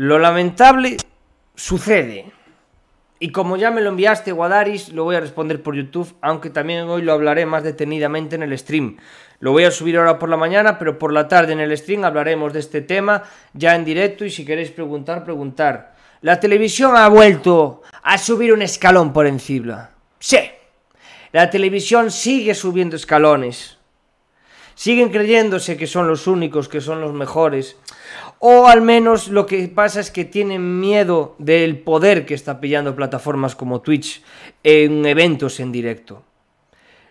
Lo lamentable sucede. Y como ya me lo enviaste, Guadaris, lo voy a responder por YouTube, aunque también hoy lo hablaré más detenidamente en el stream. Lo voy a subir ahora por la mañana, pero por la tarde en el stream hablaremos de este tema ya en directo y si queréis preguntar, preguntar. La televisión ha vuelto a subir un escalón por encima. Sí, la televisión sigue subiendo escalones. Siguen creyéndose que son los únicos, que son los mejores o al menos lo que pasa es que tienen miedo del poder que está pillando plataformas como Twitch en eventos en directo.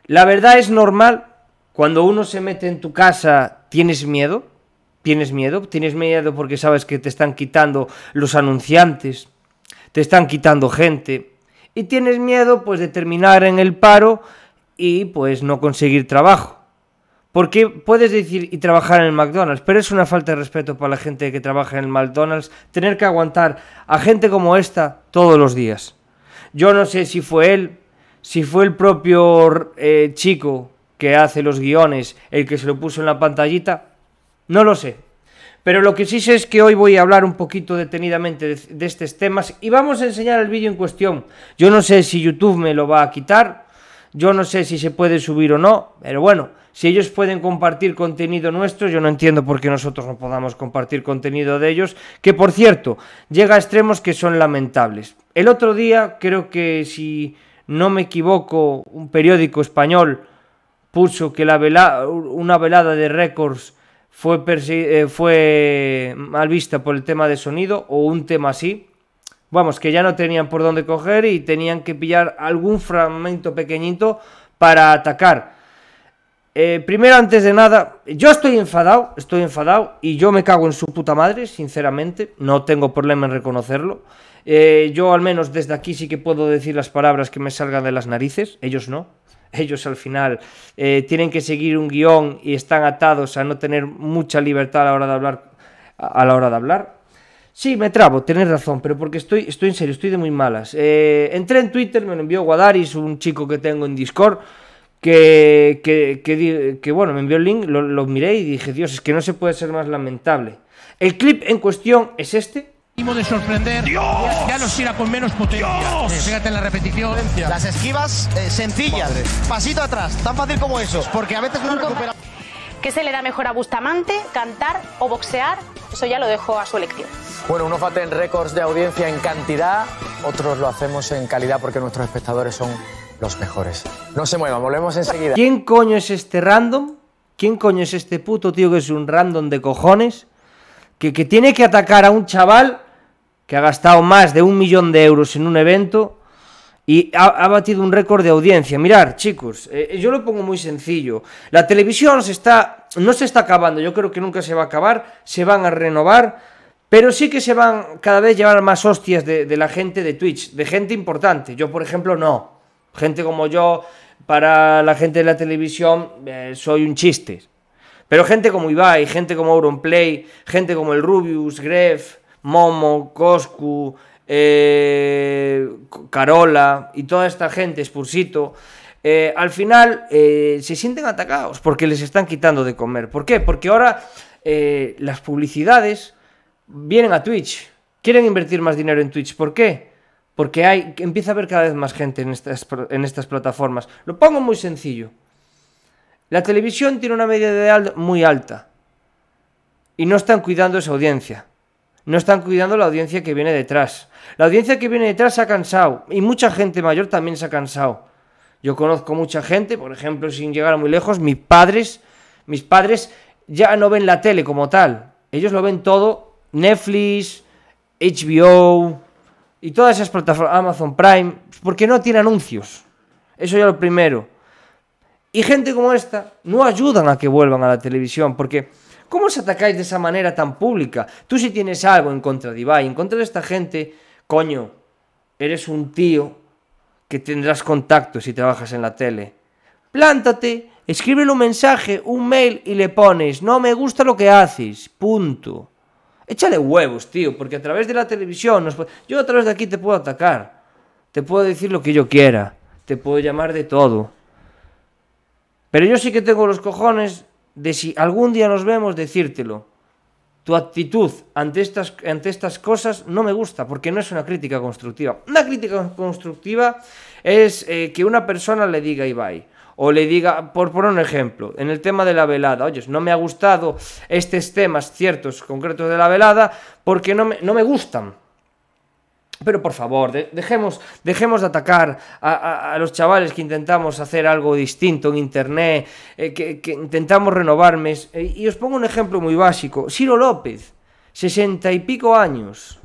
La verdad es normal, cuando uno se mete en tu casa, ¿tienes miedo? ¿Tienes miedo? ¿Tienes miedo porque sabes que te están quitando los anunciantes? ¿Te están quitando gente? Y tienes miedo pues de terminar en el paro y pues no conseguir trabajo. Porque puedes decir y trabajar en el McDonald's, pero es una falta de respeto para la gente que trabaja en el McDonald's tener que aguantar a gente como esta todos los días. Yo no sé si fue él, si fue el propio eh, chico que hace los guiones, el que se lo puso en la pantallita, no lo sé. Pero lo que sí sé es que hoy voy a hablar un poquito detenidamente de estos temas y vamos a enseñar el vídeo en cuestión. Yo no sé si YouTube me lo va a quitar, yo no sé si se puede subir o no, pero bueno, si ellos pueden compartir contenido nuestro, yo no entiendo por qué nosotros no podamos compartir contenido de ellos, que por cierto, llega a extremos que son lamentables. El otro día, creo que si no me equivoco, un periódico español puso que la una velada de récords fue, eh, fue mal vista por el tema de sonido o un tema así. Vamos, que ya no tenían por dónde coger y tenían que pillar algún fragmento pequeñito para atacar. Eh, primero, antes de nada, yo estoy enfadado, estoy enfadado y yo me cago en su puta madre, sinceramente, no tengo problema en reconocerlo. Eh, yo al menos desde aquí sí que puedo decir las palabras que me salgan de las narices, ellos no. Ellos al final eh, tienen que seguir un guión y están atados a no tener mucha libertad a la hora de hablar. A la hora de hablar. Sí, me trabo, tenés razón, pero porque estoy, estoy en serio, estoy de muy malas. entré en Twitter, me lo envió Guadaris, un chico que tengo en Discord. Que, que, que, bueno, me envió el link, lo, miré y dije, Dios, es que no se puede ser más lamentable. El clip en cuestión es este. De sorprender, ya nos tira con menos potencia. Eh, fíjate en la repetición. Las esquivas eh, sencillas, pasito atrás, tan fácil como eso, porque a veces no recupera. ¿Qué se le da mejor a Bustamante, cantar o boxear? Eso ya lo dejo a su elección. Bueno, unos baten récords de audiencia en cantidad, otros lo hacemos en calidad porque nuestros espectadores son los mejores. No se muevan, volvemos enseguida. ¿Quién coño es este random? ¿Quién coño es este puto tío que es un random de cojones? Que, tiene que atacar a un chaval que ha gastado más de un millón de euros en un evento y ha, batido un récord de audiencia. Mirad, chicos, eh, eh, yo lo pongo muy sencillo. La televisión se está, no se está acabando, yo creo que nunca se va a acabar, se van a renovar. Pero sí que se van cada vez llevar más hostias de, la gente de Twitch, de gente importante. Yo, por ejemplo, no gente como yo, para la gente de la televisión, eh, soy un chiste. Pero gente como Ibai, gente como Auronplay, gente como el Rubius, Gref, Momo, Coscu, eh, Carola y toda esta gente, Spursito, eh, al final se sienten atacados porque les están quitando de comer. ¿Por qué? Porque ahora las publicidades vienen a Twitch. Quieren invertir más dinero en Twitch. ¿Por qué? Porque empieza a haber cada vez más gente en estas, plataformas. Lo pongo muy sencillo. La televisión tiene una media de edad muy alta. Y no están cuidando esa audiencia. No están cuidando la audiencia que viene detrás. La audiencia que viene detrás se ha cansado. Y mucha gente mayor también se ha cansado. Yo conozco mucha gente, por ejemplo, sin llegar muy lejos, mis padres, mis padres ya no ven la tele como tal. Ellos lo ven todo, Netflix, HBO, y todas esas plataformas, Amazon Prime, porque no tiene anuncios. Eso ya lo primero. Y gente como esta no ayudan a que vuelvan a la televisión, porque ¿cómo os atacáis de esa manera tan pública? Tú si tienes algo en contra de Ibai, en contra de esta gente, coño, eres un tío que tendrás contacto si trabajas en la tele. Plántate, escríbele un mensaje, un mail y le pones, no me gusta lo que haces, punto. Échale huevos, tío, porque a través de la televisión nos yo a través de aquí te puedo atacar. Te puedo decir lo que yo quiera, te puedo llamar de todo. Pero yo sí que tengo los cojones de si algún día nos vemos decírtelo. Tu actitud ante estas, ante estas cosas no me gusta porque no es una crítica constructiva. Una crítica constructiva es eh, que una persona le diga y bye o le diga, por poner un ejemplo, en el tema de la velada, oye, no me ha gustado estos temas ciertos concretos de la velada porque no me, no me gustan. Pero por favor, dejemos, dejemos de atacar a, los chavales que intentamos hacer algo distinto en Internet, eh, que, intentamos renovarme. Eh, y os pongo un ejemplo muy básico. Ciro López, sesenta y pico años,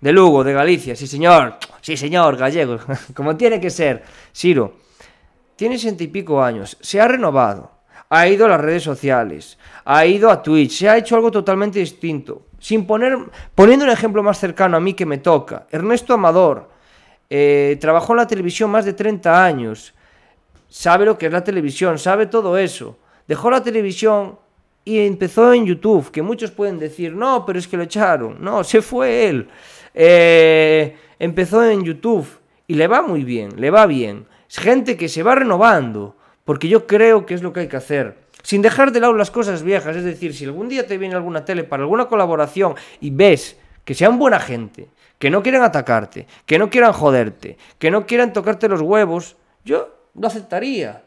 de Lugo, de Galicia. Sí, señor. Sí, señor, gallego. Como tiene que ser. Siro tiene sesenta y pico años, se ha renovado, ha ido a las redes sociales, ha ido a Twitch, se ha hecho algo totalmente distinto. Sin poner, poniendo un ejemplo más cercano a mí que me toca, Ernesto Amador eh, trabajó en la televisión más de 30 años, sabe lo que es la televisión, sabe todo eso. Dejó la televisión y empezó en YouTube, que muchos pueden decir, no, pero es que lo echaron. No, se fue él. Eh, empezó en YouTube y le va muy bien, le va bien. Es gente que se va renovando, porque yo creo que es lo que hay que hacer sin dejar de lado las cosas viejas. Es decir, si algún día te viene alguna tele para alguna colaboración y ves que sean buena gente, que no quieran atacarte, que no quieran joderte, que no quieran tocarte los huevos, yo lo aceptaría.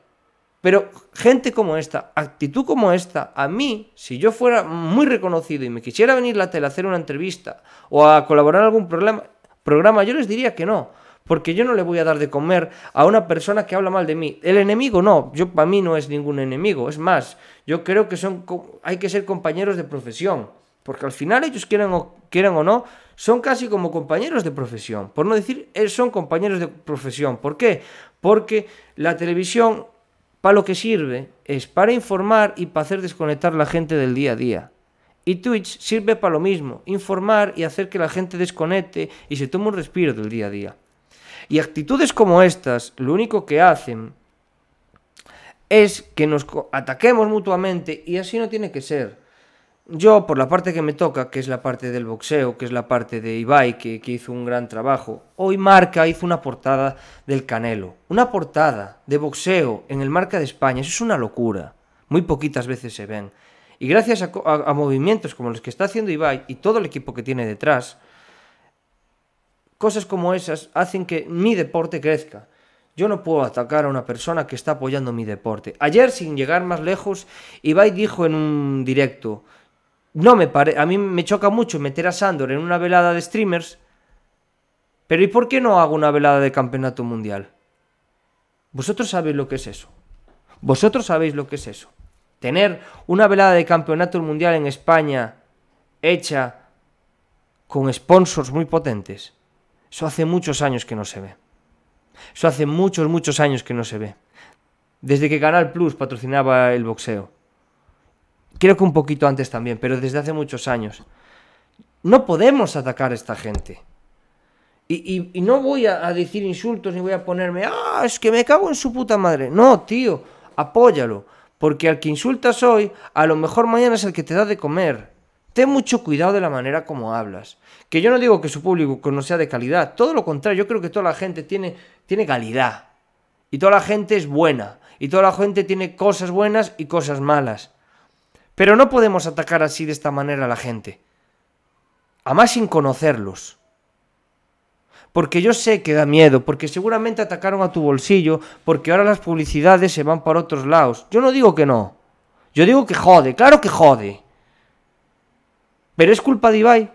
Pero gente como esta, actitud como esta, a mí, si yo fuera muy reconocido y me quisiera venir la tele a hacer una entrevista o a colaborar en algún programa, yo les diría que no porque yo no le voy a dar de comer a una persona que habla mal de mí. El enemigo no, yo para mí no es ningún enemigo, es más, yo creo que son hay que ser compañeros de profesión, porque al final ellos quieren o, o no, son casi como compañeros de profesión, por no decir eh, son compañeros de profesión. ¿Por qué? Porque la televisión para lo que sirve es para informar y para hacer desconectar la gente del día a día. Y Twitch sirve para lo mismo, informar y hacer que la gente desconecte y se tome un respiro del día a día. Y actitudes como estas lo único que hacen es que nos ataquemos mutuamente y así no tiene que ser. Yo, por la parte que me toca, que es la parte del boxeo, que es la parte de Ibai, que, hizo un gran trabajo, hoy Marca hizo una portada del Canelo. Una portada de boxeo en el Marca de España. Eso es una locura. Muy poquitas veces se ven. Y gracias a, a movimientos como los que está haciendo Ibai y todo el equipo que tiene detrás, Cosas como esas hacen que mi deporte crezca. Yo no puedo atacar a una persona que está apoyando mi deporte. Ayer, sin llegar más lejos, Ibai dijo en un directo, no me pare a mí me choca mucho meter a Sandor en una velada de streamers, pero ¿y por qué no hago una velada de campeonato mundial? Vosotros sabéis lo que es eso. Vosotros sabéis lo que es eso. Tener una velada de campeonato mundial en España hecha con sponsors muy potentes eso hace muchos años que no se ve. Eso hace muchos, muchos años que no se ve. Desde que Canal Plus patrocinaba el boxeo. Creo que un poquito antes también, pero desde hace muchos años. No podemos atacar a esta gente. Y, no voy a, a, decir insultos ni voy a ponerme, ah, es que me cago en su puta madre. No, tío, apóyalo. Porque al que insultas hoy, a lo mejor mañana es el que te da de comer. Ten mucho cuidado de la manera como hablas. Que yo no digo que su público no sea de calidad, todo lo contrario, yo creo que toda la gente tiene, tiene calidad. Y toda la gente es buena. Y toda la gente tiene cosas buenas y cosas malas. Pero no podemos atacar así de esta manera a la gente. A más sin conocerlos. Porque yo sé que da miedo, porque seguramente atacaron a tu bolsillo, porque ahora las publicidades se van para otros lados. Yo no digo que no. Yo digo que jode, claro que jode. Pero es culpa de Ibai.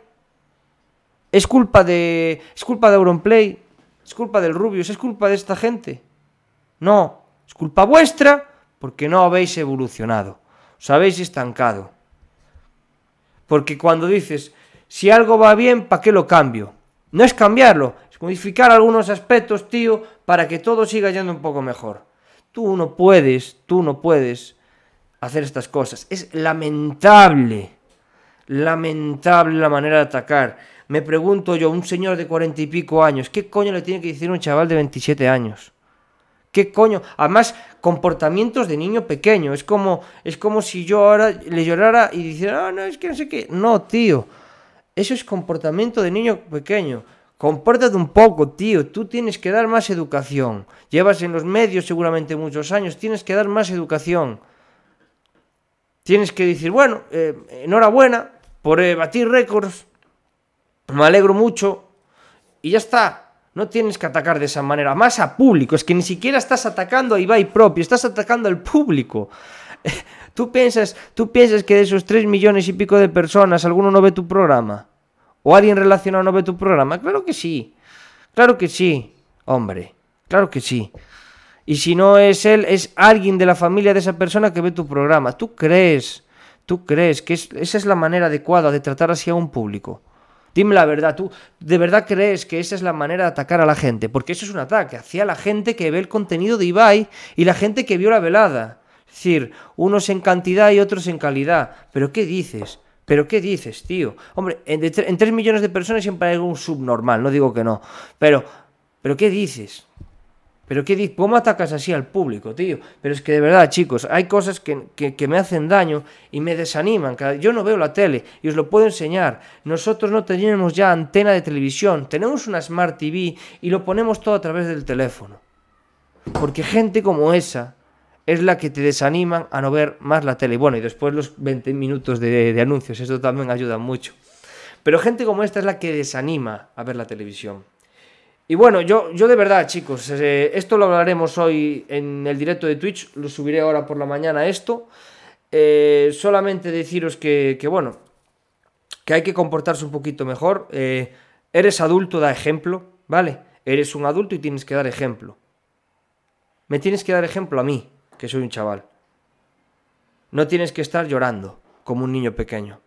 Es culpa de. Es culpa de Auronplay. Es culpa del Rubius. Es culpa de esta gente. No. Es culpa vuestra porque no habéis evolucionado. Os habéis estancado. Porque cuando dices, si algo va bien, ¿para qué lo cambio? No es cambiarlo, es modificar algunos aspectos, tío, para que todo siga yendo un poco mejor. Tú no puedes, tú no puedes hacer estas cosas. Es lamentable. Lamentable la manera de atacar. Me pregunto yo, un señor de cuarenta y pico años, ¿qué coño le tiene que decir un chaval de 27 años? ¿Qué coño? Además, comportamientos de niño pequeño. Es como, es como si yo ahora le llorara y dijera, ah, no, es que no sé qué. No, tío. Eso es comportamiento de niño pequeño. Compórtate un poco, tío. Tú tienes que dar más educación. Llevas en los medios seguramente muchos años. Tienes que dar más educación. Tienes que decir, bueno, eh, enhorabuena, por eh, batir récords. Me alegro mucho. Y ya está. No tienes que atacar de esa manera. Más a público. Es que ni siquiera estás atacando a Ibai propio. Estás atacando al público. ¿Tú piensas, ¿Tú piensas que de esos 3 millones y pico de personas alguno no ve tu programa? ¿O alguien relacionado no ve tu programa? Claro que sí. Claro que sí. Hombre. Claro que sí. Y si no es él, es alguien de la familia de esa persona que ve tu programa. ¿Tú crees? ¿Tú crees que esa es la manera adecuada de tratar así a un público? Dime la verdad, ¿tú de verdad crees que esa es la manera de atacar a la gente? Porque eso es un ataque hacia la gente que ve el contenido de Ibai y la gente que vio la velada. Es decir, unos en cantidad y otros en calidad. ¿Pero qué dices? ¿Pero qué dices, tío? Hombre, en, tres 3 millones de personas siempre hay un subnormal, no digo que no. Pero, ¿pero qué dices? Pero qué, ¿cómo atacas así al público, tío? Pero es que de verdad, chicos, hay cosas que, me hacen daño y me desaniman. Yo no veo la tele y os lo puedo enseñar. Nosotros no tenemos ya antena de televisión, tenemos una Smart TV y lo ponemos todo a través del teléfono. Porque gente como esa es la que te desanima a no ver más la tele. Bueno, y después los 20 minutos de, de anuncios, eso también ayuda mucho. Pero gente como esta es la que desanima a ver la televisión. Y bueno, yo, yo de verdad, chicos, eh, esto lo hablaremos hoy en el directo de Twitch, lo subiré ahora por la mañana esto. Eh, solamente deciros que, bueno, que hay que comportarse un poquito mejor. Eh, eres adulto, da ejemplo, ¿vale? Eres un adulto y tienes que dar ejemplo. Me tienes que dar ejemplo a mí, que soy un chaval. No tienes que estar llorando como un niño pequeño.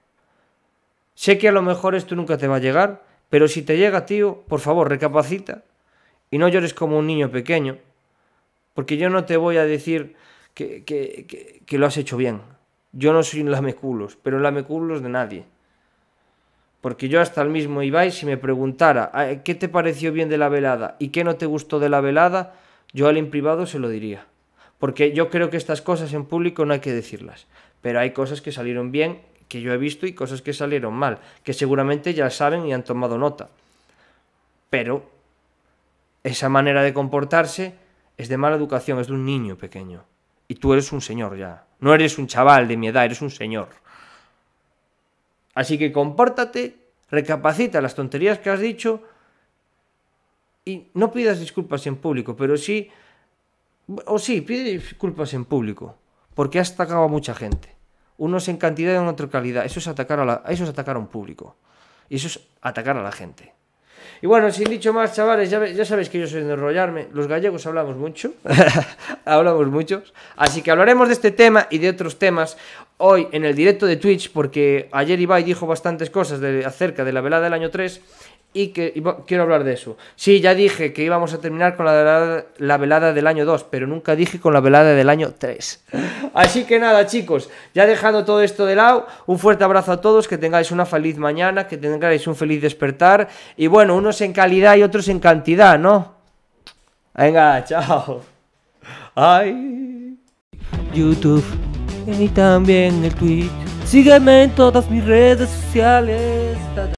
Sé que a lo mejor esto nunca te va a llegar, pero si te llega, tío, por favor, recapacita y no llores como un niño pequeño, porque yo no te voy a decir que, lo has hecho bien. Yo no soy un lameculos, pero un lameculos de nadie. Porque yo hasta el mismo Ibai, si me preguntara ah, qué te pareció bien de la velada y qué no te gustó de la velada, yo al en privado se lo diría. Porque yo creo que estas cosas en público no hay que decirlas. Pero hay cosas que salieron bien que yo he visto y cosas que salieron mal, que seguramente ya saben y han tomado nota. Pero esa manera de comportarse es de mala educación, es de un niño pequeño. Y tú eres un señor ya. No eres un chaval de mi edad, eres un señor. Así que compórtate, recapacita las tonterías que has dicho y no pidas disculpas en público, pero sí, o sí, pide disculpas en público, porque has atacado a mucha gente unos en cantidad y en en calidad. Eso es atacar a, la, eso es atacar a un público. Y eso es atacar a la gente. Y bueno, sin dicho más, chavales, ya, sabéis que yo soy de enrollarme. Los gallegos hablamos mucho. hablamos mucho. Así que hablaremos de este tema y de otros temas hoy en el directo de Twitch, porque ayer Ibai dijo bastantes cosas de, acerca de la velada del año 3 y que quiero hablar de eso. Sí, ya dije que íbamos a terminar con la, velada del año 2, pero nunca dije con la velada del año 3. Así que nada, chicos, ya dejando todo esto de lado, un fuerte abrazo a todos, que tengáis una feliz mañana, que tengáis un feliz despertar y bueno, unos en calidad y otros en cantidad, ¿no? Venga, chao. Ay. YouTube y también el Twitch. Sígueme en todas mis redes sociales.